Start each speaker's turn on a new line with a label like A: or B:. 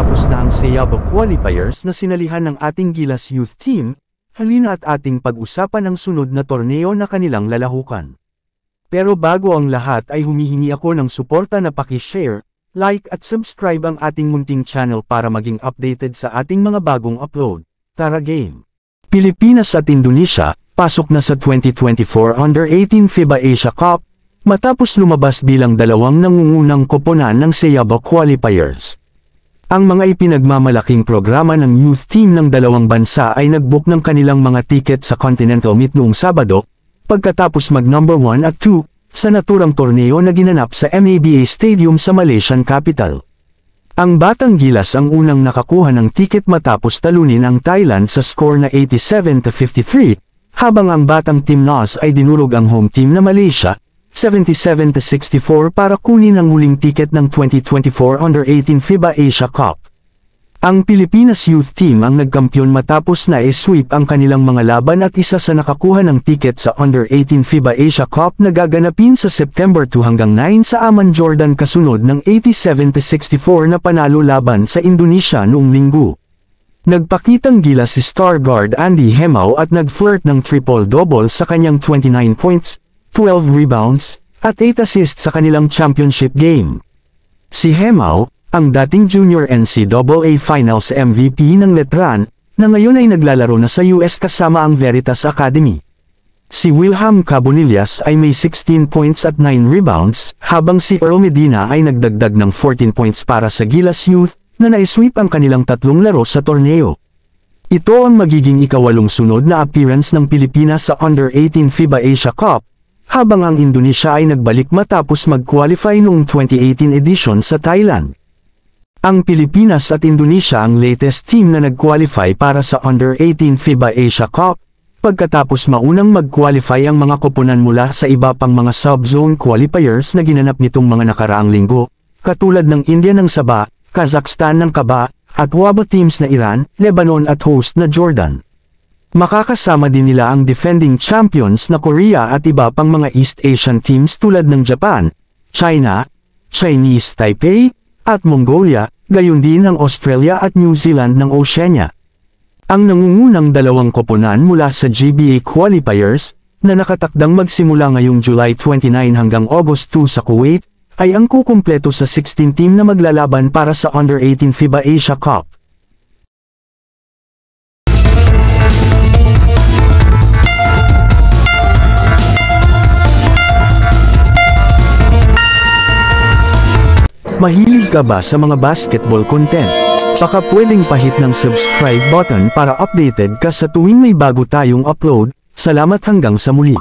A: natapos na ang Seyabo qualifiers na sinalihan ng ating Gilas Youth Team, halina at ating pag-usapan ang sunod na torneo na kanilang lalahukan. Pero bago ang lahat ay humihingi ako ng suporta na pakishare, like at subscribe ang ating munting channel para maging updated sa ating mga bagong upload. Tara Game! Pilipinas at Indonesia, pasok na sa 2024 Under-18 FIBA Asia Cup, matapos lumabas bilang dalawang nangungunang koponan ng Seyabo qualifiers. Ang mga ipinagmamalaking programa ng youth team ng dalawang bansa ay nagbook ng kanilang mga tiket sa Continental Meet noong Sabado, pagkatapos mag number 1 at 2, sa naturang torneo na ginanap sa MABA Stadium sa Malaysian capital. Ang Batang Gilas ang unang nakakuha ng tiket matapos talunin ang Thailand sa score na 87-53, habang ang Batang Team NAS ay dinurog ang home team na Malaysia, 77 to 64 para kunin ang huling tiket ng 2024 Under-18 FIBA Asia Cup. Ang Pilipinas Youth Team ang nagkampiyon matapos na e-sweep ang kanilang mga laban at isa sa nakakuha ng tiket sa Under-18 FIBA Asia Cup na gaganapin sa September 2 hanggang 9 sa Amman Jordan kasunod ng 87-64 na panalo laban sa Indonesia noong linggo. Nagpakitang gila si star guard Andy Hemau at nag-flirt ng triple-double sa kanyang 29 points, 12 rebounds, at 8 assists sa kanilang championship game. Si Hemao, ang dating junior NCAA Finals MVP ng Letran, na ngayon ay naglalaro na sa US kasama ang Veritas Academy. Si Wilham Cabonillas ay may 16 points at 9 rebounds, habang si Earl Medina ay nagdagdag ng 14 points para sa Gilas Youth, na naisweep ang kanilang tatlong laro sa torneo. Ito ang magiging ikawalong sunod na appearance ng Pilipinas sa Under-18 FIBA Asia Cup, habang ang Indonesia ay nagbalik matapos mag-qualify noong 2018 edition sa Thailand. Ang Pilipinas at Indonesia ang latest team na nag-qualify para sa Under-18 FIBA Asia Cup, pagkatapos maunang mag-qualify ang mga koponan mula sa iba pang mga sub-zone qualifiers na ginanap nitong mga nakaraang linggo, katulad ng India ng Saba, Kazakhstan ng Kaba, at WABA teams na Iran, Lebanon at host na Jordan. Makakasama din nila ang defending champions na Korea at iba pang mga East Asian teams tulad ng Japan, China, Chinese Taipei, at Mongolia, gayon din ang Australia at New Zealand ng Oceania. Ang nangungunang dalawang koponan mula sa GBA qualifiers, na nakatakdang magsimula ngayong July 29 hanggang August 2 sa Kuwait, ay ang kukumpleto sa 16 team na maglalaban para sa Under-18 FIBA Asia Cup. Mahilig ka ba sa mga basketball content? Paka pwedeng pahit ng subscribe button para updated ka sa tuwing may bago tayong upload. Salamat hanggang sa muli.